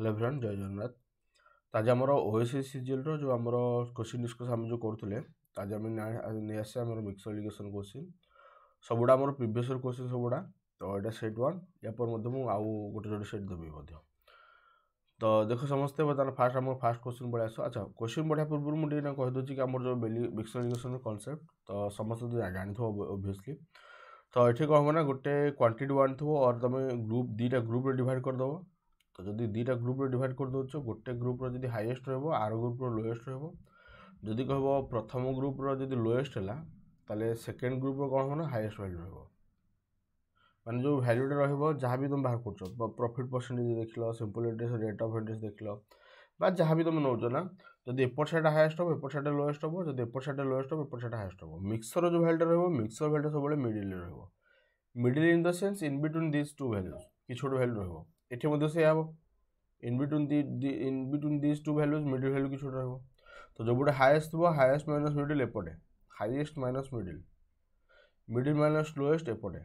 Hello friend जय जगन्नाथ तो आज आम ओएस सीरीयल जो आम क्वेश्चन डिस्कस आम जो करते आज आम नहीं मिक्स एलिगेसन क्वेश्चन सबुटा आम प्रिवियस क्वेश्चन सबुटा तो ये सेट वन यापर मैं आउ गोटे गोटे सेट देवी तो देख समस्ते बताना फास्ट आम फास्ट क्वेश्चन पढ़ाई आस अच्छा क्वेश्चन बढ़िया पूर्व मुझे कहीदे कि आम जो मिक्स एलिगेसन कनसेप्ट तो समस्त जानी थो ओसली तो ये कह गोटे क्वांटिटी वन थो और तुम ग्रुप दुटा ग्रुप डिड करदेव ତ ଯଦି ଦୁଇଟା ଗ୍ରୁପ୍ରେ ଡିଭାଇଡ଼ କରିଦେଉଛ ଗୋଟେ ଗ୍ରୁପ୍ର ଯଦି ହାଇଏଷ୍ଟ ରହିବ ଆର ଗ୍ରୁପ୍ର ଲୋଏଷ୍ଟ ରହିବ ଯଦି କହିବ ପ୍ରଥମ ଗ୍ରୁପ୍ର ଯଦି ଲୋଏଷ୍ଟ ହେଲା ତାହେଲେ ସେକେଣ୍ଡ ଗ୍ରୁପ୍ର କ'ଣ ହେବ ନା ହାଇଏଷ୍ଟ ଭ୍ୟାଲ୍ୟୁ ରହିବ ମାନେ ଯେଉଁ ଭ୍ୟାଲ୍ୟୁଟା ରହିବ ଯାହା ବି ତୁମେ ବାହାର କରୁଛ ପ୍ରଫିଟ୍ ପରସେଣ୍ଟେଜ୍ ଦେଖିଲ simple interest rate of interest ଦେଖିଲ বা ଯାହା ବି ତୁମେ ନେଉଛ ନା ଯଦି ଏପଟ ସାଇଡ଼୍ଟା ହାଏଷ୍ଟ ହେବ ଏପଟ ସାଇଡ଼୍ଟା ଲୋଏଷ୍ଟ ହେବ ଯଦି ଏପଟ ସାଇଡ଼୍ଟା ଲୋଏଷ୍ଟ ହେବ ଏପଟ ସାଇଡ଼୍ଟା ହାଏଷ୍ଟ ହେବ ମିକ୍ସର ଯେଉଁ ଭ୍ୟାଲ୍ୟୁଟା ରହିବ ମିକ୍ସର ଭ୍ୟାଲ୍ୟୁଟା ସବୁବେଳେ ମିଡ଼ିଲ୍ରେ ରହିବ middle in the sense in between this two values କିଛି ଗୋଟେ ଭ୍ୟାଲ୍ୟୁ ରହିବ ଏଠି ମଧ୍ୟ ସେୟା ହେବ in between the in between this two values middle value କିଛି ଗୋଟେ ରହିବ ତ ଯେଉଁପଟେ ହାଏଷ୍ଟ ଥିବ ହାଏଷ୍ଟ ମାଇନସ୍ ମିଡ଼ିଲ୍ ଏପଟେ highest minus middle middle minus lowest ଏପଟେ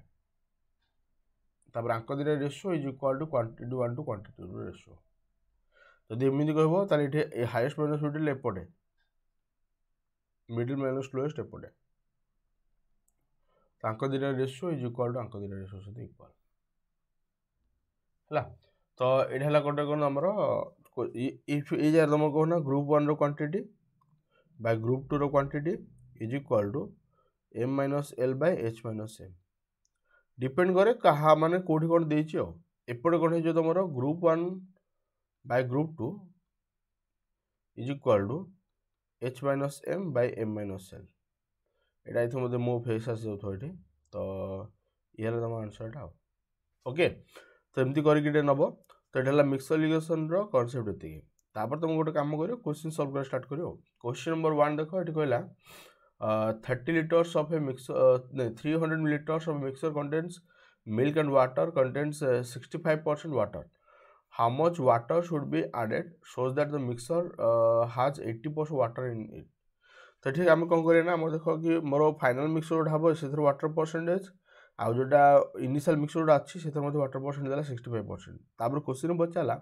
ତାପରେ ଆଙ୍କ ଦୁଇଟା ratio is equal to quantity one to କ୍ୱାଣ୍ଟିଟିର ରେସିଓ ଯଦି ଏମିତି କହିବ ତାହେଲେ ଏଠି ହାଏଷ୍ଟ ମାଇନସ୍ ମିଡ଼ିଲ୍ ଏପଟେ ମିଡ଼ିଲ୍ ମାଇନସ୍ ଲୋଏଷ୍ଟ ଏପଟେ ତାଙ୍କ ଦୁଇଟା ରେସିଓ ଇଜ୍ ଇକ୍ୱାଲ୍ ଟୁ ଆଙ୍କ ଦୁଇଟା ରେସିଓ ସହିତ ଇକ୍ୱାଲ୍ ହେଲା ତ ଏଇଟା ହେଲା ଗୋଟେ କ'ଣ ଆମର ଏଇ ଯାହାର ତୁମର କହୁନ ଗ୍ରୁପ୍ ୱାନ୍ର କ୍ୱାଣ୍ଟିଟି ବାଇ ଗ୍ରୁପ୍ ଟୁର quantity is equal to M minus L by H minus M depend କରେ କାହା ମାନେ କେଉଁଠି କ'ଣ ଦେଇଛି ଆଉ ଏପଟେ କ'ଣ ହେଇଯିବ ତୁମର group one by group two is equal to H minus M by M minus L ଏଇଟା ଏଇଥିରେ ମୋତେ ମୋ ଫେସ୍ ଆସିଯାଉଥିବ ଏଠି ତ ଇଏ ହେଲା ତୁମ ଆନ୍ସର୍ଟା ଆଉ ଓକେ তো এমতি করিকি এটা নেব তো এটা হল মিক্সর ইলিগেসনর কনসেপ্ট এতিকি তাপরে তুমি গোটে কাম করিও কোশ্চিন সলভ করা স্টার্ট করিও কোশ্চিন নম্বর ওয়ান দেখ এটি কহিলা thirty litres of a mixture three hundred litres of mixture contents milk and water contains 65% uh, water how much water should be added shows that the mixer uh, has 80% water in it तो ठीक आम कौन करें ना मोर देख कि मोर final mixer गोटे हम से वाटर परसेंटेज ଆଉ ଯେଉଁଟା ଇନିସିଆଲ୍ ମିକ୍ସ ଯେଉଁଟା ଅଛି ସେଥିରେ ମଧ୍ୟ ୱାଟର୍ ପରସେଣ୍ଟ ଦେଲା ସିକ୍ସଟି ଫାଇଭ୍ ପରସେଣ୍ଟ ତାପରେ କୋଶ୍ଚିନ୍ ପଚାରିଲା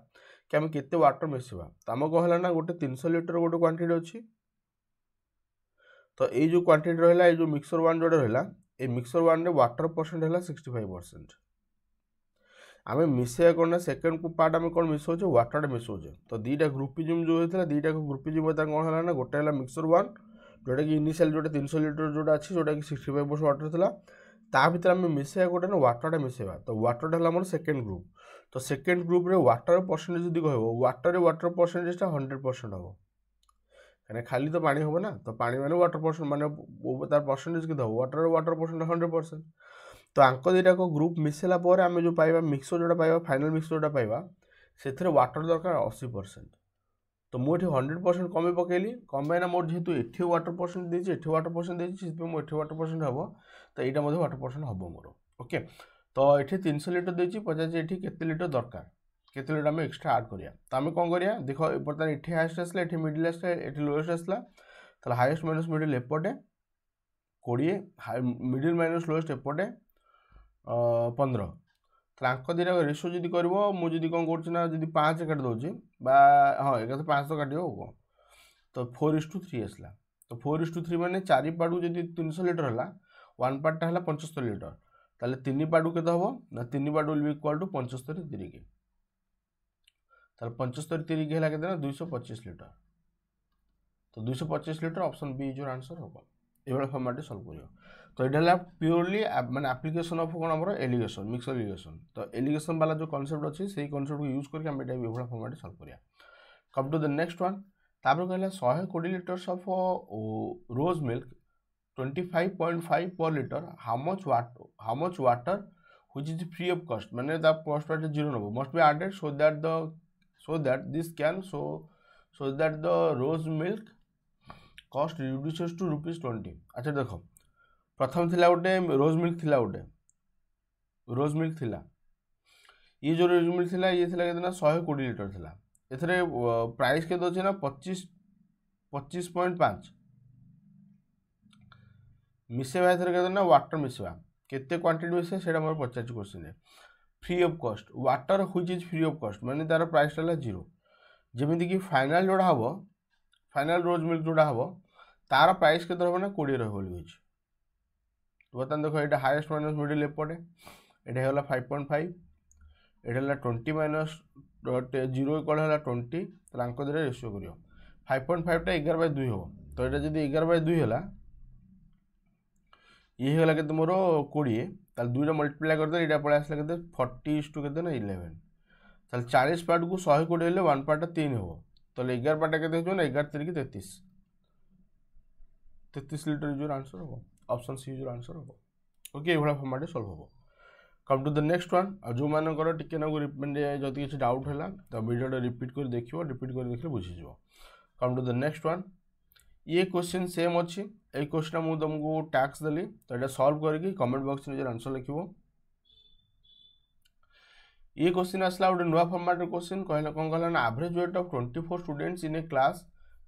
କି ଆମେ କେତେ ୱାଟର୍ ମିଶିବା ତ ଆମକୁ ହେଲା ନା ଗୋଟେ ତିନିଶହ ଲିଟର ଗୋଟେ କ୍ୱାଣ୍ଟିଟି ଅଛି ତ ଏଇ ଯେଉଁ କ୍ୱାଣ୍ଟିଟି ରହିଲା ଏଇ ଯେଉଁ ମିକ୍ସର ୱାନ୍ ଯେଉଁଟା ରହିଲା ଏ ମିକ୍ସର ୱାନ୍ରେ ୱାଟର୍ ପରସେଣ୍ଟ ହେଲା ସିକ୍ସଟି ଫାଇଭ୍ ପରସେଣ୍ଟ ଆମେ ମିଶାଇବା କ'ଣ ନା ସେକେଣ୍ଡ ପାର୍ଟ ଆମେ କ'ଣ ମିଶଉଛେ ୱାଟର୍ଟା ମିଶାଉଛେ ତ ଦୁଇଟା ଗ୍ରୁପିଜିମ୍ ଯେଉଁ ହୋଇଥିଲା ଦୁଇଟାକୁ ଗ୍ରୁପିଜିମ୍ ତା କ'ଣ ହେଲା ନା ଗୋଟେ ହେଲା ମିକ୍ସର ୱାନ୍ ଯେଉଁଟାକି ଇନିସିଆଲ୍ ଯେଉଁଟା ତିନିଶହ ଲିଟର ଯେଉଁଟା ଅଛି ଯେଉଁଟାକି ସିକ୍ସଟି ଫାଇଭ୍ ପରସେଣ୍ଟ ୱାଟର୍ ଥିଲା ତା ଭିତରେ ଆମେ ମିଶାଇବା ଗୋଟେ ନା ୱାଟରଟା ମିଶାଇବା ତ ୱାଟରଟା ହେଲା ଆମର ସେକେଣ୍ଡ ଗ୍ରୁପ୍ ତ ସେକେଣ୍ଡ ଗ୍ରୁପ୍ରେ ୱାଟର ପରସେଣ୍ଟେଜ୍ ଯଦି କହିବ ୱାଟରରେ ୱାଟର ପରସେଣ୍ଟେଜ୍ଟା ହଣ୍ଡ୍ରେଡ଼ ପରସେଣ୍ଟ ହେବ କାହିଁକିନା ଖାଲି ତ ପାଣି ହେବ ନା ତ ପାଣି ମାନେ ୱାଟର ପରସେଣ୍ଟ ମାନେ ତାର ପରସେଣ୍ଟେଜ୍ କେତେ ହେବ water water percent hundred percent ତ ଆଙ୍କ ଦୁଇଟାକ ଗ୍ରୁପ୍ ମିଶାଇଲା ପରେ ଆମେ ଯେଉଁ ପାଇବା ମିକ୍ସଚର୍ ଯେଉଁଟା ପାଇବା ଫାଇନାଲ୍ ମିକ୍ସଚର୍ ଯେଉଁଟା ପାଇବା ସେଥିରେ ୱାଟର ଦରକାର ଅଶୀ ପରସେଣ୍ଟ तो मुझे हंड्रेड परसेंट कमी पकईली कम पाई मोर जेहतु एटी व्वाटर परसेंट देती एटी व्वाटर परसेंट देती से एटी व्वाटर परसेंट हम तो यहाँ व्वाटर परसेंट हम मोर ओके तो ये तीन शौ लिटर देती पचार ये के लिटर दरकार केते लिटर आम एक्सट्रा आड करा तो आम कौन करा देख बर्तमान ये हाएस्ट आसला ये मिडिल आसला ये लोएस्ट आसला तो हाएस्ट माइनस मिडिल एपटे कोड़े मिडिल माइनस लोएस्ट एपटे पंद्रह ତାଙ୍କ ଦୁଇଟାକୁ ରେସୋ ଯଦି କରିବ ମୁଁ ଯଦି କ'ଣ କରୁଛି ନା ଯଦି ପାଞ୍ଚ କାଟି ଦେଉଛି ବା ହଁ ଏକାଥରେ ପାଞ୍ଚ ତ କାଟିବ ଆଉ କ'ଣ ତ ଫୋର୍ ଇସ୍ ଟୁ ଥ୍ରୀ ଆସିଲା ତ ଫୋର୍ ଇସ୍ ଟୁ ଥ୍ରୀ ମାନେ ଚାରି ପାର୍ଟକୁ ଯଦି ତିନିଶହ ଲିଟର ହେଲା ୱାନ୍ ପାର୍ଟଟା ହେଲା ପଞ୍ଚସ୍ତରୀ ଲିଟର ତାହେଲେ ତିନି ପାର୍ଟକୁ କେତେ ହେବ ନା ତିନି part will be equal to ପଞ୍ଚସ୍ତରୀ ତିରିକି ତାହେଲେ ପଞ୍ଚସ୍ତରୀ ତିରିକି ହେଲା କେତେ ନା ଦୁଇଶହ ପଚିଶ ଲିଟର ତ ଦୁଇଶହ ପଚିଶ litre option B is answer ହେବ ଏଇଭଳିଆ ଫର୍ମାଟ୍ରେ ସଲ୍ଭ କରିବ तो इट हैव प्योरली मैंने आप्लिकेसन अफ कौन आम एलिगेसन मिक्स एलिगेसन तो एलिगेसन वाला जो कनसेप्ट अच्छी से कनसेप्ट को यूज करके फर्माट सल्व कराया come to the next one तापर कहला शहे कोड़े लिटर्स अफ रोज milk twenty five point five per litre how much what how much free of cost मैंने कस्ट cost जीरो zero नबो must be added that that the so that this can so so that the rose milk cost reduces to rupees अच्छा देख ପ୍ରଥମ ଥିଲା ଗୋଟେ rose milk ଥିଲା ଗୋଟେ rose milk ଥିଲା ଇଏ ଯେଉଁ ରୋଜ୍ ମିଲ୍କ ଥିଲା ଇଏ ଥିଲା କେତେ ନା ଶହେ କୋଡ଼ିଏ ଲିଟର ଥିଲା ଏଥିରେ ପ୍ରାଇସ୍ କେତେ ଅଛି ନା ପଚିଶ ପଚିଶ ପଏଣ୍ଟ ପାଞ୍ଚ ମିଶାଇବା ଏଥିରେ କେତେ ନା ୱାଟର ମିଶାଇବା କେତେ କ୍ୱାଣ୍ଟିଟି ମିଶାଏ ସେଇଟା ମୋର ପଚାରୁଛି କୋଶ୍ଚିନ୍ରେ free of cost water which is free of cost ମାନେ ତା'ର ପ୍ରାଇସ୍ଟା ହେଲା ଜିରୋ ଯେମିତିକି ଫାଇନାଲ୍ ଯେଉଁଟା ହେବ ଫାଇନାଲ୍ ରୋଜ୍ ମିଲ୍କ ଯେଉଁଟା ହେବ ତା'ର ପ୍ରାଇସ୍ କେତେ ହେବ ନା କୋଡ଼ିଏ ରହିବ ବୋଲି ହେଇଛି বর্তমান দেখো এটা হাইয়েস্ট মাইনাস মিডিল এপটে এটা হল ফাইভ পয়েন্ট ফাইভ এটা হল টোয়েন্টি মাইনাস জিরো ইকল হল টোয়েন্টি তাহলে আঙ্ক দিয়ে রেসিও করিও ফাইভ পয়েন্ট ফাইভটা এগার বাই দুই হব তো এটা যদি এগার বাই দুই হল ইয়ে হয়ে গেল কেতে মোর কোড়িয়ে তাহলে দুইটা মল্টিপ্লাই করে এটা পড়ে আসলে কেতে ফর্টি ইস টু কেতে না ইলেভেন তাহলে চালিশ পার্টকু শহে কোটি হলে ওয়ান পার্টটা তিন হব তাহলে এগার পার্টটা কেতে হচ্ছে না এগার তিরিকি তেত্রিশ তেত্রিশ লিটার जो आंसर होगा অপশন सी जो आंसर हम ओके এইভাবে ফর্মাটে सल्व হব come to the next one আর যে মানুষের টিকি না যদি কিছু ডাউট হল তো रिपीट कर করে দেখব রিপিট করে দেখলে বুঝিযোগ কম টু দ নেক্সট ये क्वेश्चन सेम अच्छी ये क्वेश्चन मुझे तुमको टैक्स देली तो यहाँ सल्व करके कमेंट बक्स निजर आंसर लिख ये क्वेश्चन आसला गोटे नुआ फर्माट्र क्वेश्चन कहला कौन कहला ना average weight of 24 students in a class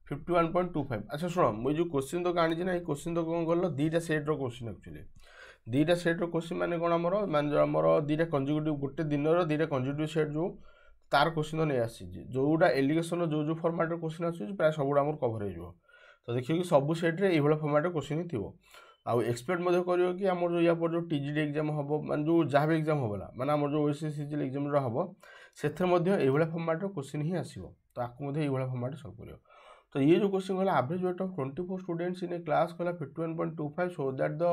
fifty one point two five আচ্ছা ଶୁଣ ମୁଁ ଯେଉଁ କୋଶ୍ଚିନ୍ ତକ ଆଣିଛି ନା ଏଇ କୋଶ୍ଚିନ୍ ତକ କ'ଣ କହିଲ ଦୁଇଟା ସେଟ୍ର କୋଶ୍ଚିନ୍ ଆକ୍ଚୁଆଲି ଦୁଇଟା ସେଟ୍ର କୋଶ୍ଚିନ୍ ମାନେ କ'ଣ ଆମର ମାନେ ଯେଉଁ ଆମର ଦୁଇଟା କଞ୍ଜୁଗେଟିଭ୍ ଗୋଟେ ଦିନର ଦୁଇଟା କଞ୍ଜୁଗେଟିଭ୍ ସେଟ୍ ଯେଉଁ ତାର କୋଶ୍ଚିନ୍ ନେଇ ଆସିଛି ଯେଉଁଟା ଏଲିଗେସନ୍ର ଯେଉଁ ଯେଉଁ ଫର୍ମାଟ୍ର କୋଶ୍ଚିନ୍ ଆସୁଛି ପ୍ରାୟ ସବୁଗୁଡ଼ା ଆମର କଭର୍ ହେଇଯିବ ତ ଦେଖିବ କି ସବୁ ସେଟ୍ରେ ଏଇଭଳିଆ ଫର୍ମାଟ୍ର କୋଶ୍ଚିନ୍ ଥିବ ଆଉ ଏକ୍ସପେକ୍ଟ ମଧ୍ୟ କରିବ କି ଆମର ଯେଉଁ ୟା ପରେ ଯେଉଁ ଟି ଜି ଡ଼ି ଏକ୍ଜାମ୍ ହେବ ମାନେ ଯେଉଁ ଯାହା ବି ଏକ୍ଜାମ୍ ହେବ ନା ମାନେ ଆମର ଯେଉଁ ଓଏସି ସି ଜି ଏକ୍ଜାମ୍ ଯେଉଁଟା ହେବ ସେଥିରେ ମଧ୍ୟ ଏଇଭଳିଆ ଫର୍ମାଟ୍ର କୋଶ୍ଚିନ୍ ହିଁ ଆସିବ ତ ଆକୁ ମଧ୍ୟ ଏଇଭଳିଆ ଫର୍ମାଟ୍ରେ ସଲ୍ଭ କରିବ तो ये जो क्वेश्चन कहला average weight of 24 students in a class कहला 51.25 so that the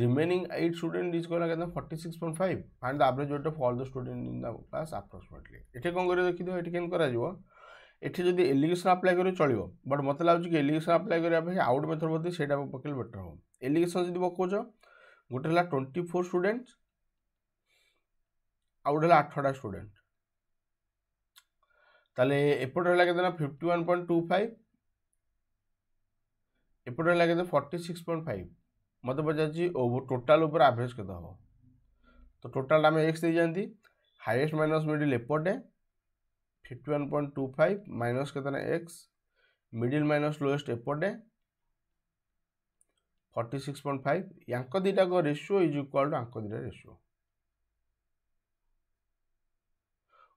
remaining 8 student is कहला कितना 46.5 find the average weight of all the student in the class approximately एठे कोन करे देखि दो एठे केन करा जीवा एठे जदि एलिगेशन अप्लाई करे चलिबो बट मते लाउ কি कि एलिगेशन अप्लाई करे আউট आउट मेथड बति सेटा पकेल बेटर हो एलिगेशन जदि बको जो गोटेला 24 स्टूडेंट्स আউ গোটে হল स्टूडेंट স্টুডেন্ট एपोट এপটে केतना 51.25 ଏପଟେ ହେଲା କେତେ ଫର୍ଟି ସିକ୍ସ ପଏଣ୍ଟ ଫାଇଭ ମୋତେ ପଚାରୁଛି ଓଭର ଟୋଟାଲ ଉପରେ ଆଭରେଜ କେତେ ହେବ ତ ଟୋଟାଲଟା ଆମେ ଏକ୍ସ ଦେଇଯାଆନ୍ତି ହାଇଏଷ୍ଟ ମାଇନସ୍ ମିଡ଼ିଲ ଏପଟେ fifty one point two five minus କେତେ ନା ଏକ୍ସ ମିଡ଼ିଲ ମାଇନସ୍ ଲୋଏଷ୍ଟ ଏପଟେ ଫର୍ଟି ସିକ୍ସ ପଏଣ୍ଟ ଫାଇଭ ୟାଙ୍କ ଦୁଇଟାଙ୍କ ରେସିଓ ଇଜ୍ ଇକ୍ୱାଲ୍ ଟୁ ଆଙ୍କ ଦୁଇଟା ରେସିଓ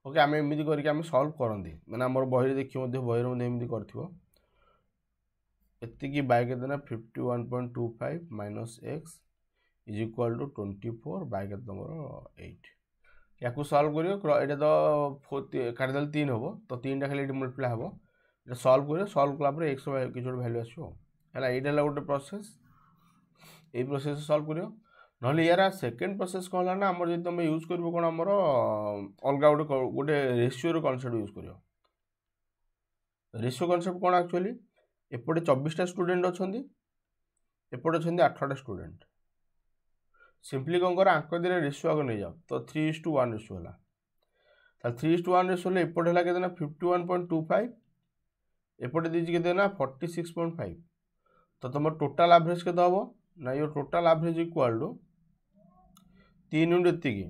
ଓକେ ଆମେ ଏମିତି କରିକି ଆମେ ସଲ୍ଭ କରନ୍ତି ମାନେ ଆମର ବହିରେ ଦେଖି ମଧ୍ୟ ବହିରେ ମଧ୍ୟ ଏମିତି କରିଥିବ यतिक बाइक देना fifty one point two five minus x is equal to twenty four बाइक तुम एट या सल्व कर ये तो काटिदेल तीन हम तो तीन टा खाली ये मल्टीप्लाई हम ये सल्व कर सल्व कलापर एक्स किसी गोटे भैल्यू आसो है यहाँ गोटे प्रोसेस এই প্রসেস সলভ করিও নহলে ইয়ার সেকেন্ড প্রসেস কম হল না আমার যদি তুমি ইউজ করব কোণ আমার অলগা গোটে গোটে রেসিওর কনসেপ্ট ইউজ করিও রেসিও কনসেপ্ট কোণ আকচুয়ালি ଏପଟେ ଚବିଶଟା ଷ୍ଟୁଡେଣ୍ଟ ଅଛନ୍ତି ଏପଟେ ଅଛନ୍ତି ଆଠଟା ଷ୍ଟୁଡେଣ୍ଟ ସିମ୍ପଲି କ'ଣ କର ଆଙ୍କ ଦେହରେ ରେସିଓ ଆଗ ନେଇଯାଅ ତ three is to one ratio ହେଲା ତାହେଲେ three is to one ratio ହେଲେ ଏପଟେ ହେଲା କେତେ ନା fifty one point two five ଏପଟେ ଦେଇଛି କେତେ ନା ଫର୍ଟି ସିକ୍ସ ପଏଣ୍ଟ ଫାଇଭ୍ ତ ତୁମର ଟୋଟାଲ୍ ଆଭରେଜ୍ କେତେ ହେବ ନା your total average equal to ତିନି ଇଣ୍ଟୁ ଏତିକି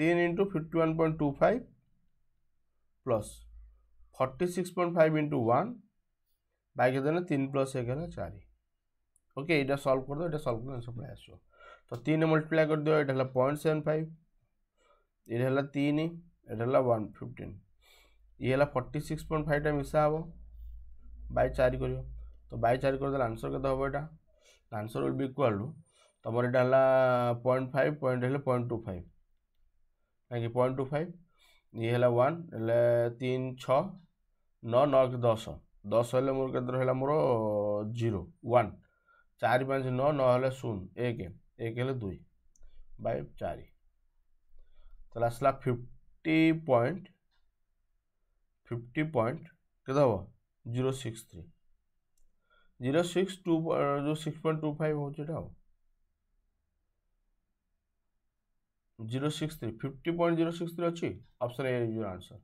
ତିନି into fifty one point two five plus forty six point five into one বাইকের জন্য তিন প্লাস এখানে চারি ওকে এটা সলভ করে দাও এটা সলভ করে আনসার পড়ে আসো তো তিন মল্টিপ্লাই করে দিও এটা হল পয়েন্ট সেভেন ফাইভ এটা হল তিন এটা হল ওয়ান ফিফটিন ইয়ে হল ফর্টি সিক্স পয়েন্ট ফাইভটা মিশা হব বাই চারি করিব তো বাই চারি করেদেলে আনসর কত হব এটা answer will be equal to তোমার এটা হল পয়েন্ট ফাইভ পয়েন্ট হলে পয়েন্ট টু ফাইভ নাকি পয়েন্ট টু ফাইভ ইয়ে হল ওয়ান হলে তিন ছ নয় নয় দশ ଦଶ ହେଲେ ମୋର କେତେ ରହିଲା ମୋର ଜିରୋ ୱାନ୍ ଚାରି ପାଞ୍ଚ ନଅ ନଅ ହେଲେ ଶୂନ ଏକ ଏକ ହେଲେ ଦୁଇ ବାଇ ଚାରି ତାହେଲେ ଆସିଲା ଫିଫ୍ଟି ପଏଣ୍ଟ ଫିଫ୍ଟି ପଏଣ୍ଟ କେତେ ହେବ zero six three zero six two ଯେଉଁ ସିକ୍ସ ପଏଣ୍ଟ ଟୁ ଫାଇଭ୍ ହେଉଛି ଏଇଟା ଆଉ zero six three fifty point zero six three ଅଛି ଅପସନ୍ ଏ ଇଜ୍ ଆନ୍ସର୍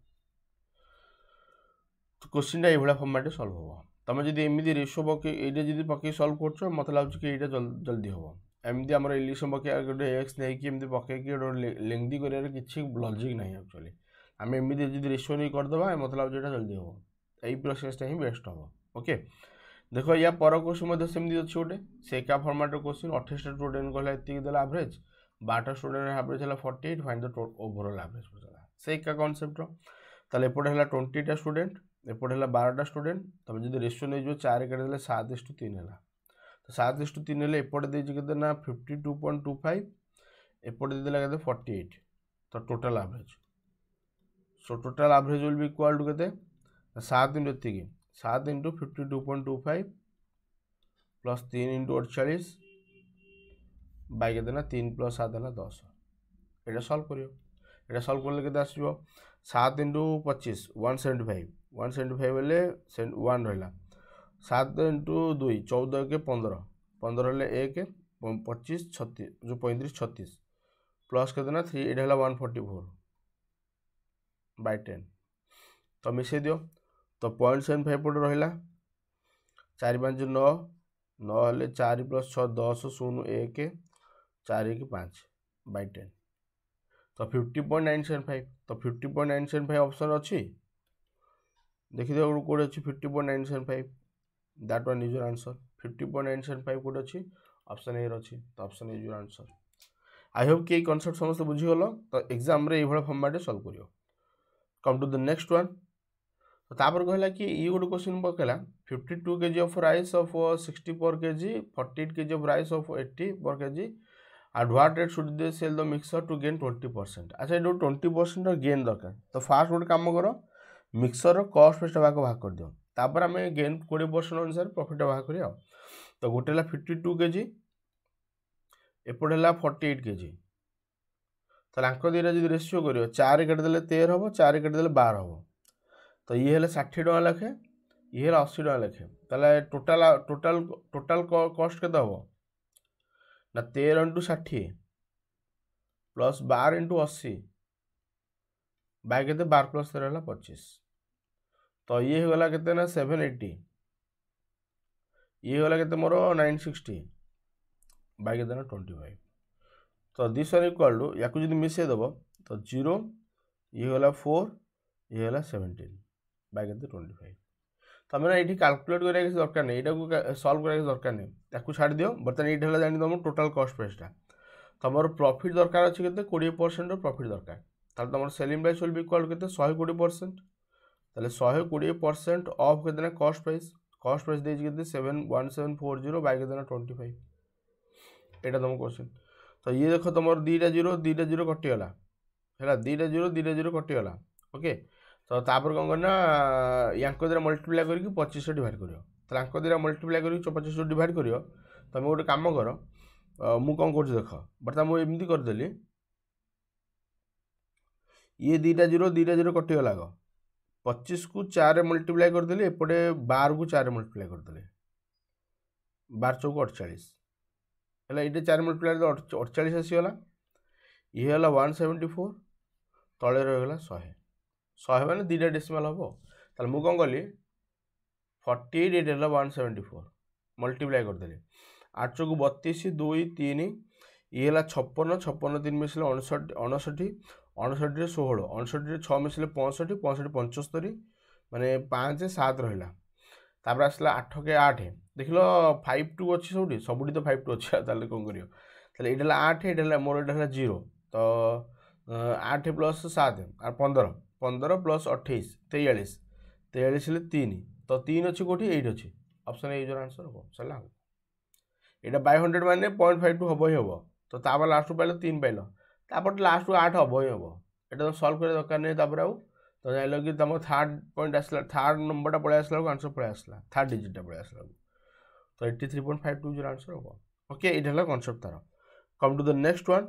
তো କୋଶ୍ଚିନ୍ଟା ଏଇଭଳିଆ ଫର୍ମାଟ୍ରେ ସଲ୍ଭ ହେବ ତୁମେ ଯଦି ଏମିତି ରେସୋ ପକେଇ ଏଇଟା ଯଦି ପକେଇ ସଲ୍ଭ କରୁଛ ମୋତେ ଲାଗୁଛି କି ଏଇଟା ଜଲ୍ଦି ହେବ ଏମିତି ଆମର ଇଲିସନ୍ ପକେଇବା ଗୋଟେ ଏକ୍ସ ନେଇକି ଏମିତି ପକେଇକି ଗୋଟେ ଲେଙ୍ଗଦି କରିବାର କିଛି ଲଜିକ୍ ନାହିଁ ଆକ୍ଚୁଆଲି ଆମେ ଏମିତି ଯଦି ରେସୋ ନେଇ କରିଦେବା ମୋତେ ଲାଗୁଛି ଏଇଟା ଜଲ୍ଦି ହେବ ଏଇ ପ୍ରୋସେସ୍ଟା ହିଁ ବେଷ୍ଟ ହେବ ଓକେ ଦେଖ ୟା ପର କୋଶ୍ଚିନ୍ ମଧ୍ୟ ସେମିତି ଅଛି ଗୋଟେ ସେ ଏକା ଫର୍ମାଟ୍ର କୋଶ୍ଚିନ୍ ଅଠେଇଶଟା ଷ୍ଟୁଡେଣ୍ଟ କହିଲା ଏତିକି ଦେଲା ଆଭରେଜ୍ বারোটা স্টুডেন্টের অ্যাভরেজ হল forty eight find the total overall average পড়েছিল সেই কা কনসেপ্টর তাহলে এপটে হল টোয়েন্টিটা স্টুডেন্ট ଏପଟେ ହେଲା ବାରଟା ଷ୍ଟୁଡେଣ୍ଟ ତୁମେ ଯଦି ରେସିଓ ନେଇଯିବ ଚାରି କାଟି ଦେଲେ ସାତ ଇଷ୍ଟୁ ତିନି ହେଲା ତ ସାତ ଇଷ୍ଟୁ ତିନି ହେଲେ ଏପଟେ ଦେଇଛି କେତେ ନା fifty two point two five ଏପଟେ ଦେଇଦେଲା କେତେ ଫର୍ଟି ଏଇଟ୍ ତ total average so total average will be equal to କେତେ ସାତ ଇଣ୍ଟୁ ଏତିକି ସାତ into fifty two point two five plus ତିନି ଇଣ୍ଟୁ ଅଡ଼ଚାଳିଶ ବାଇ କେତେ ନା ତିନି ପ୍ଲସ୍ ସାତ ହେଲା ଦଶ ଏଇଟା ସଲ୍ଭ କରିବ ଏଇଟା ସଲ୍ଭ କଲେ କେତେ ଆସିବ ସାତ ଇଣ୍ଟୁ ପଚିଶ one seventy five one seventy five ହେଲେ ୱାନ୍ ରହିଲା ସାତ ଇଣ୍ଟୁ ଦୁଇ ଚଉଦ ଏକ ପନ୍ଦର ପନ୍ଦର ହେଲେ ଏକ ପଚିଶ ଛତିଶ ଯେଉଁ ପଇଁତିରିଶ ଛତିଶ ପ୍ଲସ୍ କେତେ ନା ଥ୍ରୀ ଏଇଟା ହେଲା one forty four by ten ତ ମିଶାଇ ଦିଅ ତ ପଏଣ୍ଟ ସେଭେନ୍ ଫାଇଭ୍ ପଟେ ରହିଲା ଚାରି ପାଞ୍ଚ ନଅ ନଅ ହେଲେ ଚାରି ପ୍ଲସ୍ ଛଅ ଦଶ ଶୂନ ଏକ ଚାରି ଏକ ପାଞ୍ଚ ବାଇ ଟେନ୍ ତ fifty point nine seven five ତ fifty point nine seven five option ଅଛି ଦେଖିଦେବା ଗୋଟେ କେଉଁଠି ଅଛି fifty point nine seven five that one is your answer fifty point nine seven five ଗୋଟେ ଅଛି ଅପସନ୍ ଏ'ର ଅଛି ତ option is your answer I hope କି ଏଇ କନସେପ୍ଟ ସମସ୍ତେ ବୁଝିଗଲ ତ ଏକ୍ଜାମ୍ରେ ଏଇଭଳିଆ ଫର୍ମାଟ୍ରେ ସଲ୍ଭ କରିବ come to the next one ତାପରେ କହିଲା କି ଇଏ ଗୋଟେ କ୍ୱେଶ୍ଚିନ୍ ପକେଇଲା fifty two kg of rice of sixty per kg forty eight kg of rice of eighty per kg আর what rate should they sell the mixture to gain twenty percent আচ্ছা এটা twenty পরসেন্টর gain দরকার তো first গোটে কাম কর ମିକ୍ସର୍ର କଷ୍ଟ ବେସ୍ଟା ଭାଗ ବାହାର କରିଦିଅ ତାପରେ ଆମେ ଗେନ୍ କୋଡ଼ିଏ ପରସେଣ୍ଟ ଅନୁସାରେ ପ୍ରଫିଟ୍ଟା ବାହାର କରିବା ଆଉ ତ ଗୋଟେ ହେଲା ଫିଫ୍ଟି ଟୁ କେଜି ଏପଟେ ହେଲା ଫର୍ଟି ଏଇଟ୍ କେଜି ତାହେଲେ ଆଙ୍କ ଦୁଇଟା ଯଦି ରେସିଓ କରିବ ଚାରି କାଟିଦେଲେ ତେର ହେବ ଚାରି କାଟିଦେଲେ ବାର ହେବ ତ ଇଏ ହେଲେ ଷାଠିଏ ଟଙ୍କା ଲେଖେ ଇଏ ହେଲା ଅଶୀ ଟଙ୍କା ଲେଖେ ତାହେଲେ ଟୋଟାଲ୍ ଟୋଟାଲ୍ ଟୋଟାଲ୍ କଷ୍ଟ କେତେ ହେବ ନା ତେର ଇଣ୍ଟୁ ଷାଠିଏ ପ୍ଲସ୍ ବାର ଇଣ୍ଟୁ ଅଶୀ ବାଇ କେତେ ବାର ପ୍ଲସ୍ ତେର ହେଲା ପଚିଶ तो ये हो गला कितने सेवेन एट्टी ये होगा कितने मोर नाइन सिक्सटी बाई कितने ट्वेंटी फाइव तो दिस वन इक्वाल टू या जो मिसई तो जीरो ये होगा फोर ये होगा सेवेन्टीन बाई के ट्वेंटी फाइव तो मैंने ये काल्कुलेट कर किसी दरकार नहीं सल्व कराया दरकार नहीं ताकू छाड़ दियो बर्तमान ये जानी तुम टोटाल कस्ट प्राइसटा तुम प्रफिट दरकार अच्छे कोड़े परसेंट प्रफिट दरकार तुम selling price price will be equal করতে শহে কোটি তাহলে শহে কুড়ি परसेंट অফ कितना देना कॉस्ट प्राइस কস্ট প্রাইস দিয়েছি কিন্তু seven one seven four zero বাইকে দেনা টোয়েন্টি ফাইভ এটা তোমার কোশ্চিন তো ইয়ে দেখো তোমার দুইটা জিরো দুইটা জিরো কটিগলা ହେଲା ଦୁଇଟା ଜିରୋ ଦୁଇଟା ଜିରୋ କଟିଗଲା ଓକେ ତ ତାପରେ କ'ଣ କରେ ନା ୟାଙ୍କ ଦ୍ୱାରା ମଲ୍ଟିପ୍ଲାଏ କରିକି ପଚିଶହ ଡିଭାଇଡ଼ କରିବ ତାହେଲେ ୟାଙ୍କ ଦ୍ୱାରା ମଲ୍ଟିପ୍ଲାଏ କରିକି ପଚିଶହ ଡିଭାଇଡ଼ କରିବ ତୁମେ ଗୋଟେ କାମ କର ମୁଁ କ'ଣ କରୁଛି ଦେଖ ବର୍ତ୍ତମାନ ମୁଁ ଏମିତି କରିଦେଲି ଇଏ ଦୁଇଟା ଜିରୋ ଦୁଇଟା ଜିରୋ କଟିଗଲା ଆଗ ପଚିଶକୁ ଚାରିରେ ମଲ୍ଟିପ୍ଲାଏ କରିଦେଲେ ଏପଟେ ବାରକୁ ଚାରିରେ ମଲ୍ଟିପ୍ଲାଏ କରିଦେଲେ ବାର ଚଉକୁ ଅଠଚାଳିଶ ହେଲା ଏଇଟା ଚାରି ମଲ୍ଟିପ୍ଲାଏ ଅଠଚାଳିଶ ଆସିଗଲା ଇଏ ହେଲା ୱାନ୍ ସେଭେଣ୍ଟି ଫୋର୍ ତଳେ ରହିଗଲା ଶହେ ଶହେ ମାନେ ଦୁଇଟା ଡେସିମାଲ୍ ହେବ ତାହେଲେ ମୁଁ କ'ଣ କଲି ଫର୍ଟି ଏଇଟ୍ ଏଇଟ୍ ହେଲା ୱାନ୍ ସେଭେଣ୍ଟି ଫୋର୍ ମଲ୍ଟିପ୍ଲାଏ କରିଦେଲି ଆଠ ଚଉକୁ ବତିଶ ଦୁଇ ତିନି ଇଏ ହେଲା ଛପନ ଛପନ ତିନି ମିଶିଲେ ଅଣଷଠି ଅଣଷଠି ଅଣଷଠିରେ ଷୋହଳ ଅଣଷଠିରେ ଛଅ ମିଶିଲେ ପଞ୍ଚଷଠି ପଞ୍ଚଷଠି ପଞ୍ଚସ୍ତରି ମାନେ ପାଞ୍ଚ ସାତ ରହିଲା ତାପରେ ଆସିଲା ଆଠ କେ ଆଠ ଦେଖିଲ ଫାଇଭ୍ ଟୁ ଅଛି ସବୁଠି ସବୁଠି ତ ଫାଇଭ୍ ଟୁ ଅଛି ଆଉ ତାହେଲେ କ'ଣ କରିବ ତାହେଲେ ଏଇଟା ହେଲା ଆଠ ଏଇଟା ହେଲା ମୋର ଏଇଟା ହେଲା ଜିରୋ ତ ଆଠ ପ୍ଲସ୍ ସାତ ଆଉ ପନ୍ଦର ପନ୍ଦର ପ୍ଲସ୍ ଅଠେଇଶ ତେୟାଳିଶ ତେୟାଳିଶ ହେଲେ ତିନି ତ ତିନି ଅଛି କେଉଁଠି ଏଇଠି ଅଛି ଅପସନ୍ ଏଇ ଯେଉଁ ଆନ୍ସର୍ ହେବ ସରିଲା ଆଉ ଏଇଟା ବାଇ ହଣ୍ଡ୍ରେଡ଼ ମାନେ ପଏଣ୍ଟ ଫାଇଭ୍ ଟୁ ହେବ ହିଁ ହେବ ତ ତା ବାଲା ଲାଷ୍ଟକୁ ପାଇଲ ତିନି ପାଇଲ ତାପରଟା ଲାଷ୍ଟକୁ ଆଠ ହେବ ହିଁ ହେବ ଏଇଟା ତ ସଲ୍ଭ କରିବା ଦରକାର ନାହିଁ ତାପରେ ଆଉ ତ ଜାଣିଲ କି ତମ ଥାର୍ଡ଼ ପଏଣ୍ଟ ଆସିଲା ଥାର୍ଡ଼ ନମ୍ବରଟା ପଳେଇ ଆସିଲା ବେଳକୁ ଆନ୍ସର୍ ପଳେଇ ଆସିଲା ଥାର୍ଡ଼ ଡିଜିଟ୍ଟା ପଳେଇ ଆସିଲା ବେଳକୁ ତ eighty three point five two zero answer ହେବ ଓକେ ଏଇଟା ହେଲା କନସେପ୍ଟ ତାର come to the next one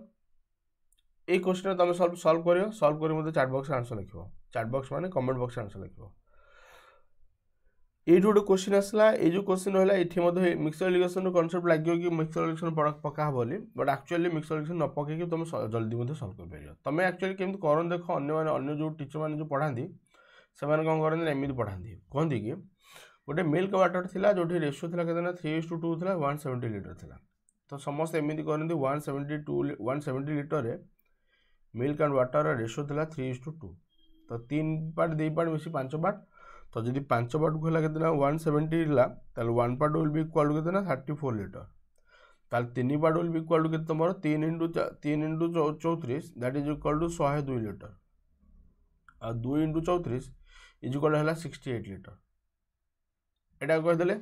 এই কোশ্চিনটা তুমি সলভ সলভ করিও সলভ করে মধ্যে চার্ট বক্সে আনসার লিখব চার্ট বক্স মানে কমেন্ট বক্সে আনসার লিখব ଏଇଠି ଗୋଟେ କୋଶ୍ଚିନ୍ ଆସିଲା ଏଇ ଯେଉଁ କୋଶ୍ଚିନ୍ ରହିଲା ଏଠି ମଧ୍ୟ ମିକ୍ସର ଇଲିଗେସନ୍ର କନସେପ୍ଟ ଲାଗିବ କି ମିକ୍ସର ଇଲିଗେସନ୍ ପକା ହେବ ବୋଲି ବଟ୍ ଆକ୍ଚୁଆଲି ମିକ୍ସର ଇଲିଗେସନ୍ ନ ପକେଇକି ତୁମେ ଜଲ୍ଦି ମଧ୍ୟ ସଲ୍ଭ କରିପାରିବ ତୁମେ ଆକ୍ଚୁଆଲି କେମିତି କରନ୍ତି ଦେଖ ଅନ୍ୟମାନେ ଅନ୍ୟ ଯେଉଁ ଟିଚର୍ମାନେ ଯେଉଁ ପଢ଼ାନ୍ତି ସେମାନେ କ'ଣ କରନ୍ତି ଏମିତି ପଢ଼ାନ୍ତି କୁହନ୍ତି କି ଗୋଟେ ମିଲ୍କ ୱାଟର୍ ଥିଲା ଯେଉଁଠି ରେସିଓ ଥିଲା କେତେ ନା ଥ୍ରୀ ଇସ୍ ଟୁ ଟୁ ଥିଲା ୱାନ୍ ସେଭେଣ୍ଟି ଲିଟର ଥିଲା ତ ସମସ୍ତେ ଏମିତି କରନ୍ତି one seventy to one seventy ଲିଟରରେ ମିଲ୍କ ଆଣ୍ଡ ୱାଟର୍ର ରେସିଓ ଥିଲା ଥ୍ରୀ ଇସ୍ ଟୁ ଟୁ ତ ତିନି ପାର୍ଟ ଦୁଇ ପାର୍ଟ ମିଶି ପାଞ୍ଚ ପାର୍ଟ ତ ଯଦି ପାଞ୍ଚ ପାର୍ଟକୁ ହେଲା କେତେ ନା ୱାନ୍ ସେଭେଣ୍ଟି ହେଲା ତାହେଲେ one part will be equal to କେତେ ନା ଥାର୍ଟି ଫୋର୍ ଲିଟର ତାହେଲେ ତିନି part will be equal to କେତେ ତୁମର ତିନି ଇଣ୍ଟୁ ତିନି ଇଣ୍ଟୁ ଚଉତିରିଶ ଦ୍ୟାଟ୍ ଇଜ୍ ଇକ୍ୱାଲ୍ ଟୁ ଶହେ ଦୁଇ ଲିଟର ଆଉ ଦୁଇ ଇଣ୍ଟୁ ଚଉତିରିଶ ଇଜ୍ ଇକ୍ୱାଲ୍ ହେଲା ସିକ୍ସଟି ଏଇଟ୍ ଲିଟର ଏଇଟା କହିଦେଲେ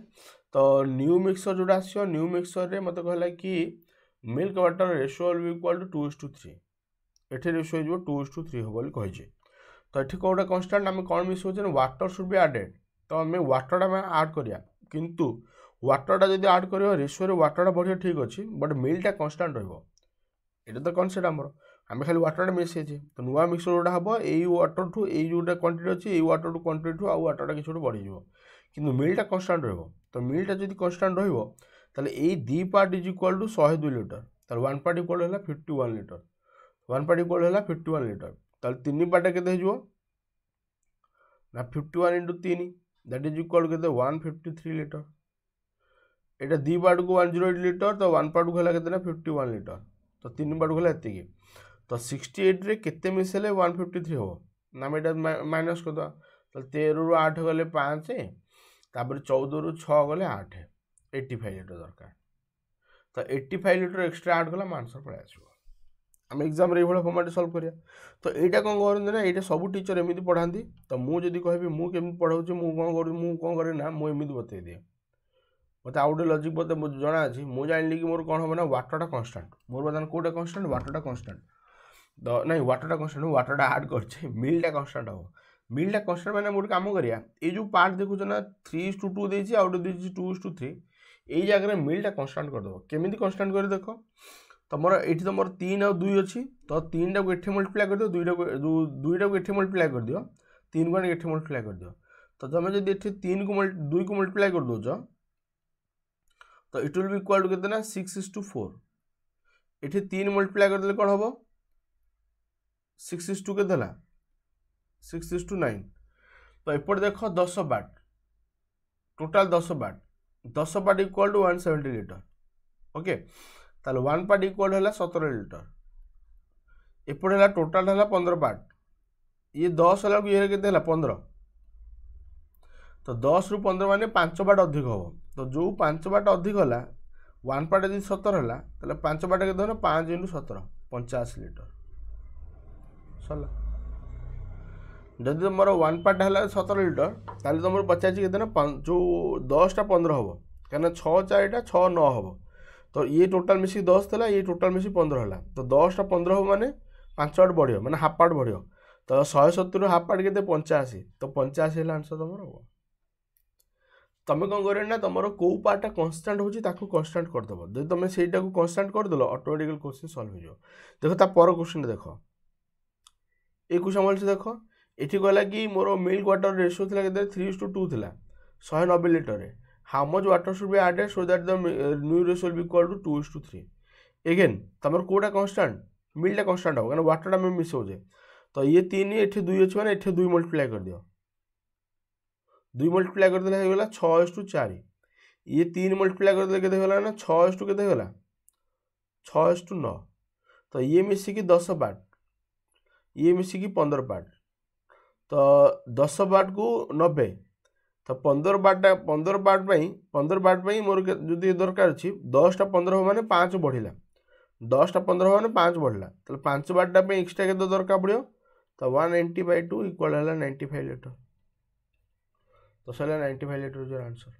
ତ ନ୍ୟୁ ମିକ୍ସଚର ଯେଉଁଟା ଆସିବ ନ୍ୟୁ ମିକ୍ସଚରରେ ମୋତେ କହିଲା କି milk water ratio will be equal to two is to three ଏଠି ରେସିଓ ହେଇଯିବ ଟୁ ଇସ୍ ଟୁ ଥ୍ରୀ ହେବ ବୋଲି କହିଛି ତ ଏଠି କେଉଁଟା କନଷ୍ଟାଣ୍ଟ ଆମେ କ'ଣ ମିସ୍ କରୁଛେ ୱାଟର ସୁଡ୍ ବି ଆଡ଼େଡ଼ ତ ଆମେ ୱାଟରଟା ଆମେ ଆଡ଼୍ କରିବା କିନ୍ତୁ ୱାଟରଟା ଯଦି ଆଡ଼୍ କରିବା ରେସିଓରେ ୱାଟରଟା ବଢ଼ିବ ଠିକ୍ ଅଛି ବଟ୍ ମିଲ୍ଟା କନଷ୍ଟାଣ୍ଟ ରହିବ এটা তো কনসেপ্ট আমার আমি খালি ওয়াটরটা মিশাইছি তো নূয়া মিক্সচর যেটা হব এই ওয়াটর ঠু এই যেটা কোয়ান্টিটি অছি এই ওয়াটর টু কোয়ান্টিটি ঠু আউ ওয়াটরটা কিছু গোটে বড়িযোগ কিন্তু মিলটা কনস্টান্ট রহব তো মিলটা যদি কনস্টান্ট রহব তাহলে এই দুই পার্ট ইজ ইকুয়াল টু শহে দুই লিটর তাহলে ওয়ান পার্ট ইকুয়াল হল fifty one litre one part equal হল ফিফটি ওয়ান লিটর तीन पार्ट के फिफ्टी वन इंटु तीन दैट इज इक्वाल के वन फिफ्टी थ्री लिटर ये दी पार्ट को वन जीरो लिटर तो वन पार्ट को है फिफ्टी वन लिटर तो तीन पार्ट को है ये तो सिक्सटी एट्रे के मिसले वन फिफ्टी थ्री हे ना ये माइनस करद तो तेर रू आठ गले पाँच तापर चौदह रू छ गले आठ एट्टी फाइव लिटर दरकार तो एट्टी फाइव लिटर एक्सट्रा आठ गला आंसर पड़े आसो ଆମେ ଏକ୍ଜାମ୍ରେ ଏଇଭଳିଆ ଫର୍ମାଟ୍ ସଲ୍ଭ କରିବା ତ ଏଇଟା କ'ଣ କରନ୍ତି ନା ଏଇଟା ସବୁ ଟିଚର୍ ଏମିତି ପଢ଼ାନ୍ତି ତ ମୁଁ ଯଦି କହିବି ମୁଁ କେମିତି ପଢ଼ାଉଛି ମୁଁ କ'ଣ କରୁଛି ମୁଁ କ'ଣ କରେ ନା ମୁଁ ଏମିତି ବତେଇ ଦିଏ ମୋତେ ଆଉ ଗୋଟେ ଲଜିକ୍ ମୋତେ ଜଣାଅଛି ମୁଁ ଜାଣିଲି କି ମୋର କ'ଣ ହେବ ନା ୱାଟରଟା କନଷ୍ଟାଣ୍ଟ ମୋର ବର୍ତ୍ତମାନ କେଉଁଟା କନଷ୍ଟାଣ୍ଟ ୱାଟରଟା କନଷ୍ଟାଣ୍ଟ ତ ନାଇଁ ୱାଟରଟା କନଷ୍ଟାଣ୍ଟ ୱାଟରଟା ଆଡ଼୍ କରିଛି ମିଲ୍ଟା କନଷ୍ଟାଣ୍ଟ ହେବ ମିଲ୍ଟା କନଷ୍ଟାଣ୍ଟ ମାନେ ଗୋଟେ କାମ କରିବା ଏଇ ଯେଉଁ ପାର୍ଟ ଦେଖୁଛ ନା ଥ୍ରୀ ଇସ୍ ଟୁ ଟୁ ଦେଇଛି ଆଉ ଗୋଟେ ଦେଇଛି ଟୁ ଇସ୍ ଟୁ ଥ୍ରୀ ଏଇ ଜାଗାରେ ମିଲ୍ଟା କନଷ୍ଟାଣ୍ଟ କରିଦେବ କେମିତି କନଷ୍ଟାଣ୍ଟ କରି ଦେଖ ତୁମର ଏଇଠି ତୁମର ତିନି ଆଉ ଦୁଇ ଅଛି ତ ତିନିଟାକୁ ଏଠି ମଲ୍ଟିପ୍ଲାଏ କରିଦିଅ ଦୁଇଟାକୁ ଦୁଇଟାକୁ ଏଠି ମଲ୍ଟିପ୍ଲାଏ କରିଦିଅ ତିନିକୁ ଆଣିକି ଏଠି ମଲ୍ଟିପ୍ଲାଏ କରିଦିଅ ତ ତୁମେ ଯଦି ଏଠି ତିନିକୁ ଦୁଇକୁ ମଲ୍ଟିପ୍ଲାଏ କରିଦେଉଛ ତ it will be equal to କେତେ ନା ସିକ୍ସ ଇସ୍ ଟୁ ଫୋର୍ ଏଠି ତିନି ମଲ୍ଟିପ୍ଲାଏ କରିଦେଲେ କ'ଣ ହେବ ସିକ୍ସ ଇସ୍ ଟୁ କେତେ ହେଲା ସିକ୍ସ ଇସ୍ ଟୁ ନାଇନ୍ ତ ଏପଟେ ଦେଖ ଦଶ ବାଟ ଟୋଟାଲ୍ ଦଶ ବାଟ ଦଶ ବାଟ equal to one seventy litre okay তাহলে ওয়ান পার্ট ইকুয়াল হল সতের লিটর এপটে হল টোটাল হল পনেরো পার্ট ইয়ে দশ হল ইয়ে কেতে হল পনেরো তো দশ রু পনেরো মানে পাঁচ পার্ট অধিক হব তো যে পাঁচ পার্ট অধিক হল ওয়ান পার্ট যদি সতের হল তাহলে পাঁচ পার্ট কেতে হল পাঁচ ইন্টু সতের পঞ্চাশ লিটর সরলা যদি তোমার ওয়ান পার্ট হল সতের লিটর তাহলে তোমার পচারছি কেতে না যে দশটা পনেরো হব কেন ছ চারিটা ছ ন হব ତ ଇଏ ଟୋଟାଲ୍ ମିଶିକି ଦଶ ଥିଲା ଇଏ ଟୋଟାଲ୍ ମିଶିକି ପନ୍ଦର ହେଲା ତ ଦଶଟା ପନ୍ଦର ହେବ ମାନେ ପାଞ୍ଚ ଆଡ଼ ବଢ଼ିବ ମାନେ ହାଫ୍ ପାର୍ଟ ବଢ଼ିବ ତ ଶହେ ସତୁରି ହାଫ୍ ପାର୍ଟ କେତେ ପଞ୍ଚାଅଶୀ ତ ପଞ୍ଚାଅଶୀ ହେଲା ଆନ୍ସର୍ ତୁମର ହେବ ତୁମେ କ'ଣ କରିବ ନା ତୁମର କେଉଁ ପାର୍ଟଟା କନଷ୍ଟାଣ୍ଟ ହେଉଛି ତାକୁ କନଷ୍ଟାଣ୍ଟ କରିଦେବ ଯଦି ତୁମେ ସେଇଟାକୁ କନଷ୍ଟାଣ୍ଟ କରିଦେଲ ଅଟୋମେଟିକାଲି କୋଶ୍ଚିନ୍ ସଲ୍ଭ ହେଇଯିବ ଦେଖ ତା ପର କୋଶ୍ଚିନ୍ ଦେଖ ଏକୁ ସମ୍ଭାଳିଛି ଦେଖ ଏଠି କହିଲା କି ମୋର ମିଲ୍କ ୱାଟର ରେସିଓ ଥିଲା କେତେ ଥ୍ରୀ ଟୁ ଟୁ ଥିଲା ଶହେ ନବେ ଲିଟରରେ how much water should be added so that the uh, new ratio will be equal to 2 is to 3 again তোমার কোটা কনস্ট্যান্ট মিলটা কনস্ট্যান্ট হবে কারণ ওয়াটরটা আমি মিস হচ্ছে তো ইয়ে তিন এটি দুই অছি মানে এটি দুই মল্টিপ্লাই করে দিও দুই মল্টিপ্লাই করে দেলে হয়ে গেল ছ ইস টু চারি ইয়ে তিন মল্টিপ্লাই করে দেলে কেতে হয়ে গেল না ছ ইস টু কেতে হয়ে গেল ছ ইস টু ন তো ইয়ে মিশিকি দশ পার্ট ইয়ে মিশিকি পনেরো পার্ট তো দশ পার্টকু নবে ତ ପନ୍ଦର ବାରଟା ପନ୍ଦର ବାର ପାଇଁ ପନ୍ଦର ବାର ପାଇଁ ମୋର ଯଦି ଦରକାର ଅଛି ଦଶଟା ପନ୍ଦର ହେବ ମାନେ ପାଞ୍ଚ ବଢ଼ିଲା ଦଶଟା ପନ୍ଦର ହେବ ମାନେ ପାଞ୍ଚ ବଢ଼ିଲା ତାହେଲେ ପାଞ୍ଚ ବାରଟା ପାଇଁ ଏକ୍ସଟ୍ରା କେତେ ଦରକାର ପଡ଼ିବ ତ one ninety by two equal ହେଲା ନାଇଣ୍ଟି ଫାଇଭ୍ ଲିଟର ତ ସରିଲା ninety five litre your answer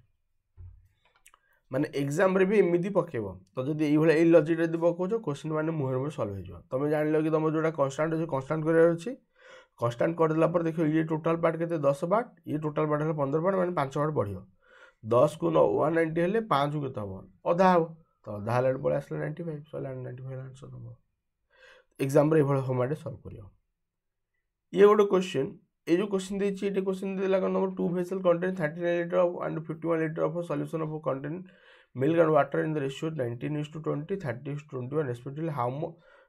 ମାନେ ଏକ୍ଜାମ୍ରେ ବି ଏମିତି ପକେଇବ ତ ଯଦି ଏଇଭଳିଆ ଏଇ ଲଜିକ୍ରେ ଯଦି ପକାଉଛ କୋଶ୍ଚିନ୍ ମାନେ ମୁହଁରେ ମୁହଁରେ ସଲ୍ଭ ହେଇଯିବ ତମେ ଜାଣିଲ କି ତମର ଯେଉଁଟା କନଷ୍ଟାଣ୍ଟ ଅଛି କନଷ୍ଟାଣ୍ଟ କରିବାର ଅଛି କନଷ୍ଟାଣ୍ଟ କରିଦେଲା ପରେ ଦେଖିବ ଇଏ ଟୋଟାଲ୍ ପାର୍ଟ କେତେ ଦଶ ପାର୍ଟ ଇଏ ଟୋଟାଲ୍ ପାର୍ଟ ହେଲା ପନ୍ଦର ପାର୍ଟ ମାନେ ପାଞ୍ଚ ପାର୍ଟ ବଢ଼ିବ ଦଶକୁ ନ ୱାନ୍ ନାଇଣ୍ଟି ହେଲେ ପାଞ୍ଚକୁ କେତେ ହେବ ଅଧା ହେବ ତ ଅଧା ହେଲାଣି ପଳେଇ ଆସିଲା ନାଇଣ୍ଟି ଫାଇଭ୍ ସରିଲା ନାଇଣ୍ଟି ଫାଇଭ୍ ଆନ୍ସର୍ ହେବ ଏକ୍ଜାମ୍ରେ ଏଭଳି ଫର୍ମାଟ୍ରେ ସଲ୍ଭ କରିବ ଇଏ ଗୋଟେ କ୍ୱେଶ୍ଚିନ୍ এই যে কোশ্চিন দিয়েছি এটা কোশ্চিন দিয়েলা কোন নম্বর two vessel contain thirty nine litre of and fifty one litre of solution of contain milk and water in the ratio nineteen is to twenty thirty is twenty one respectively how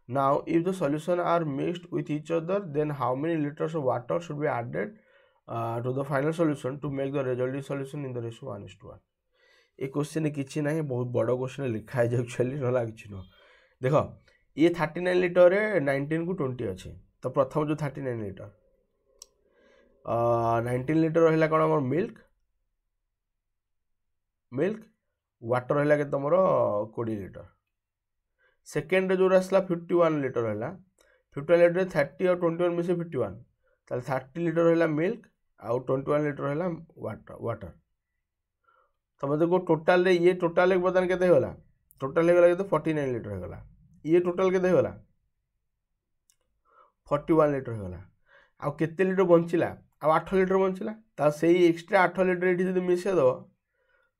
Now, if the solution are mixed with each other, then how many liters of water should be added uh, to the final solution to make the resulting solution in the ratio 1 is to 1? A question किसी ना बहुत बड़ question लिखा है actually न लगी न देख ये थर्टी नाइन लिटर नाइंटीन को ट्वेंटी अच्छे तो प्रथम जो thirty nine litre nineteen litre रहा कौन आम मिल्क मिल्क व्वाटर रहा तुम कोड़े लिटर ସେକେଣ୍ଡରେ ଯେଉଁଟା ଆସିଲା ଫିଫ୍ଟି ୱାନ୍ ଲିଟର ହେଲା ଫିଫ୍ଟି ୱାନ୍ ଲିଟରରେ ଥାର୍ଟି ଆଉ ଟ୍ୱେଣ୍ଟି ୱାନ୍ ମିଶି ଫିଫ୍ଟି ୱାନ୍ ତାହେଲେ ଥାର୍ଟି ଲିଟର ହେଲା ମିଲ୍କ ଆଉ ଟ୍ୱେଣ୍ଟି ୱାନ୍ ଲିଟର ହେଲା ୱାଟର ତୁମେ ଦେଖ ଟୋଟାଲରେ ଇଏ ଟୋଟାଲ ବର୍ତ୍ତମାନ କେତେ ହେଇଗଲା ଟୋଟାଲ ହେଇଗଲା କେତେ ଫର୍ଟି ନାଇନ୍ ଲିଟର ହେଇଗଲା ଇଏ ଟୋଟାଲ କେତେ ହେଇଗଲା ଫର୍ଟି ୱାନ୍ ଲିଟର ହେଇଗଲା ଆଉ କେତେ ଲିଟର ବଞ୍ଚିଲା ଆଉ ଆଠ ଲିଟର ବଞ୍ଚିଲା ତା ସେଇ ଏକ୍ସଟ୍ରା ଆଠ ଲିଟର ଏଠି ଯଦି ମିଶାଇଦେବ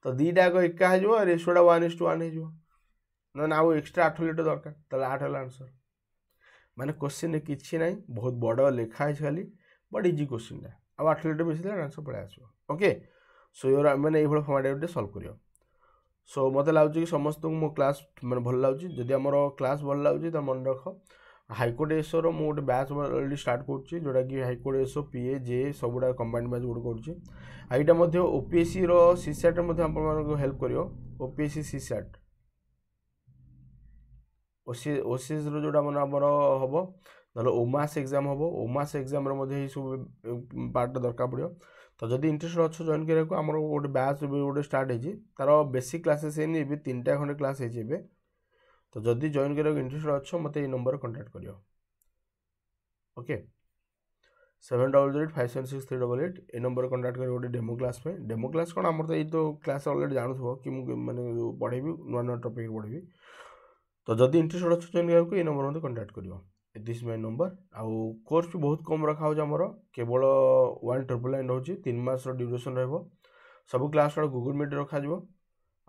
ତ ଦୁଇଟା ଯାକ ଏକା ହେଇଯିବ ରେସୋଟା ୱାନ୍ ଇସ୍ ଟୁ ୱାନ୍ ହେଇଯିବ ନହେଲେ ଆଉ ଏକ୍ସଟ୍ରା ଆଠ ଲିଟର ଦରକାର ତାହେଲେ ଆଠ ହେଲା ଆନ୍ସର ମାନେ କୋଶ୍ଚିନ୍ରେ କିଛି ନାହିଁ ବହୁତ ବଡ଼ ଲେଖା ହେଇଛି ଖାଲି ବଟ୍ ଇଜି କୋଶ୍ଚିନ୍ଟା ଆଉ ଆଠ ଲିଟର ମିଶିଲେ ଆନ୍ସର ପଳେଇ ଆସିବ ଓକେ ସୋ ୟୋର ମାନେ ଏଇଭଳି ଫର୍ମାଟ୍ ଗୋଟେ ସଲ୍ଭ କରିବ ସୋ ମୋତେ ଲାଗୁଛି କି ସମସ୍ତଙ୍କୁ ମୋ କ୍ଲାସ୍ ମାନେ ଭଲ ଲାଗୁଛି ଯଦି ଆମର କ୍ଲାସ୍ ଭଲ ଲାଗୁଛି ତ ମନେ ରଖ ହାଇକୋର୍ଟ ଏସଓର ମୁଁ ଗୋଟେ ବ୍ୟାଚ୍ ଅଲରେଡ଼ି ଷ୍ଟାର୍ଟ କରୁଛି ଯେଉଁଟାକି ହାଇକୋର୍ଟ ଏସଓ ପିଏ ଜେ ସବୁଗୁଡ଼ା କମ୍ବାଇଣ୍ଡ ବ୍ୟାଚ୍ ଗୋଟେ କରୁଛି ଆଉ ଏଇଟା ମଧ୍ୟ ଓ ପି ଓପିଏସ୍ସିର ସି ସାଟ୍ରେ ମଧ୍ୟ ଆପଣମାନଙ୍କୁ ହେଲ୍ପ କରିବ ଓପିଏସ୍ସି ସି ସାଟ୍ ଓସିଏସ୍ର ଯେଉଁଟା ମାନେ ଆମର ହେବ ନହେଲେ ଓମାସ୍ ଏକ୍ଜାମ୍ ହେବ ଓମାସ୍ ଏକ୍ଜାମ୍ରେ ମଧ୍ୟ ଏଇସବୁ ପାର୍ଟଟା ଦରକାର ପଡ଼ିବ ତ ଯଦି ଇଣ୍ଟରେଷ୍ଟେଡ୍ ଅଛ ଜଏନ୍ କରିବାକୁ ଆମର ଗୋଟେ ବ୍ୟାଚ୍ ବି ଗୋଟେ ଷ୍ଟାର୍ଟ ହେଇଛି ତା'ର ବେସିକ୍ କ୍ଲାସେସ୍ ହେଇନି ଏବେ ତିନିଟା ଖଣ୍ଡେ କ୍ଲାସ୍ ହେଇଛି ଏବେ ତ ଯଦି ଜଏନ୍ କରିବାକୁ ଇଣ୍ଟରେଷ୍ଟେଡ୍ ଅଛ ମୋତେ ଏଇ ନମ୍ବରରେ କଣ୍ଟାକ୍ଟ କରିବ okay seven double eight five seven six three double eight ଏଇ ନମ୍ବରରେ କଣ୍ଟାକ୍ଟ କରିବ ଗୋଟେ ଡେମୋ କ୍ଲାସ୍ ପାଇଁ ଡେମୋ କ୍ଲାସ୍ କ'ଣ ଆମର ତ ଏଇ ତ କ୍ଲାସ୍ ଅଲରେଡ଼ି ଜାଣୁଥିବ କି ମୁଁ ମାନେ ପଢ଼େଇବି ନୂଆ ନୂଆ ଟପିକ୍ ପଢ଼େଇବି ତ ଯଦି ଇଣ୍ଟରେଷ୍ଟେଡ୍ ଅଛନ୍ତି ଏହାକୁ ଏଇ ନମ୍ବର ମୋତେ କଣ୍ଟାକ୍ଟ କରିବ ଦିସ୍ ମାଇ ନମ୍ବର ଆଉ କୋର୍ସ ବି ବହୁତ କମ୍ ରଖାହେଉଛି ଆମର କେବଳ ୱାନ୍ ଟ୍ରିପଲ୍ ନାଇନ୍ ରହୁଛି ତିନି ମାସର ଡ୍ୟୁରେସନ୍ ରହିବ ସବୁ କ୍ଲାସ୍ ଗୁଡ଼ା ଗୁଗୁଲ୍ ମିଟ୍ ରଖାଯିବ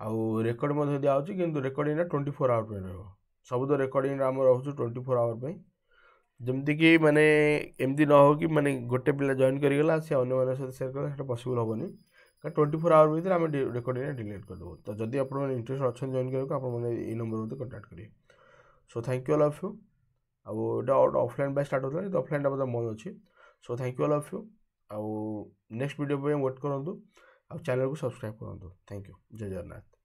ଆଉ ରେକର୍ଡ଼ ମଧ୍ୟ ଦିଆହେଉଛି କିନ୍ତୁ ରେକର୍ଡ଼ିଂଟା ଟ୍ୱେଣ୍ଟି ଫୋର୍ ଆୱାର୍ ପାଇଁ ରହିବ ସବୁ ତ ରେକର୍ଡ଼ିଂଟା ଆମର ରହୁଛି ଟ୍ୱେଣ୍ଟି ଫୋର୍ ଆୱାର୍ ପାଇଁ ଯେମିତିକି ମାନେ ଏମିତି ନ ହେଉ କି ମାନେ ଗୋଟେ ପିଲା ଜଏନ୍ କରିଗଲା ସେ ଅନ୍ୟମାନଙ୍କ ସହିତ ସେୟାର କଲା ସେଇଟା ପସିବୁଲ୍ ହେବନି ଟ୍ୱେଣ୍ଟି ଫୋର୍ ଆୱାର ଭିତରେ ଆମେ ରେକର୍ଡ଼ିଂଟା ଡିଲିଟ୍ କରିଦେବୁ ତ ଯଦି ଆପଣମାନେ ଇଣ୍ଟରେଷ୍ଟ ଅଛନ୍ତି ଜଏନ୍ କରିବାକୁ ଆପଣମାନେ ଏଇ ନମ୍ବର ମଧ୍ୟ କଣ୍ଟାକ୍ଟ କରିବେ so thank you all of you ଆଉ ଏଇଟା ଗୋଟେ ଅଫଲାଇନ୍ ପାଇଁ ଷ୍ଟାର୍ଟ ହେଉଥିଲା କିନ୍ତୁ ଅଫଲାଇନ୍ଟା ମଧ୍ୟ ମନ ଅଛି so thank you all of you ଆଉ ନେକ୍ସଟ ଭିଡ଼ିଓ ପାଇଁ ୱେଟ୍ କରନ୍ତୁ ଆଉ ଚ୍ୟାନେଲକୁ ସବସ୍କ୍ରାଇବ୍ କରନ୍ତୁ ଥ୍ୟାଙ୍କ ୟୁ ଜୟ ଜଗନ୍ନାଥ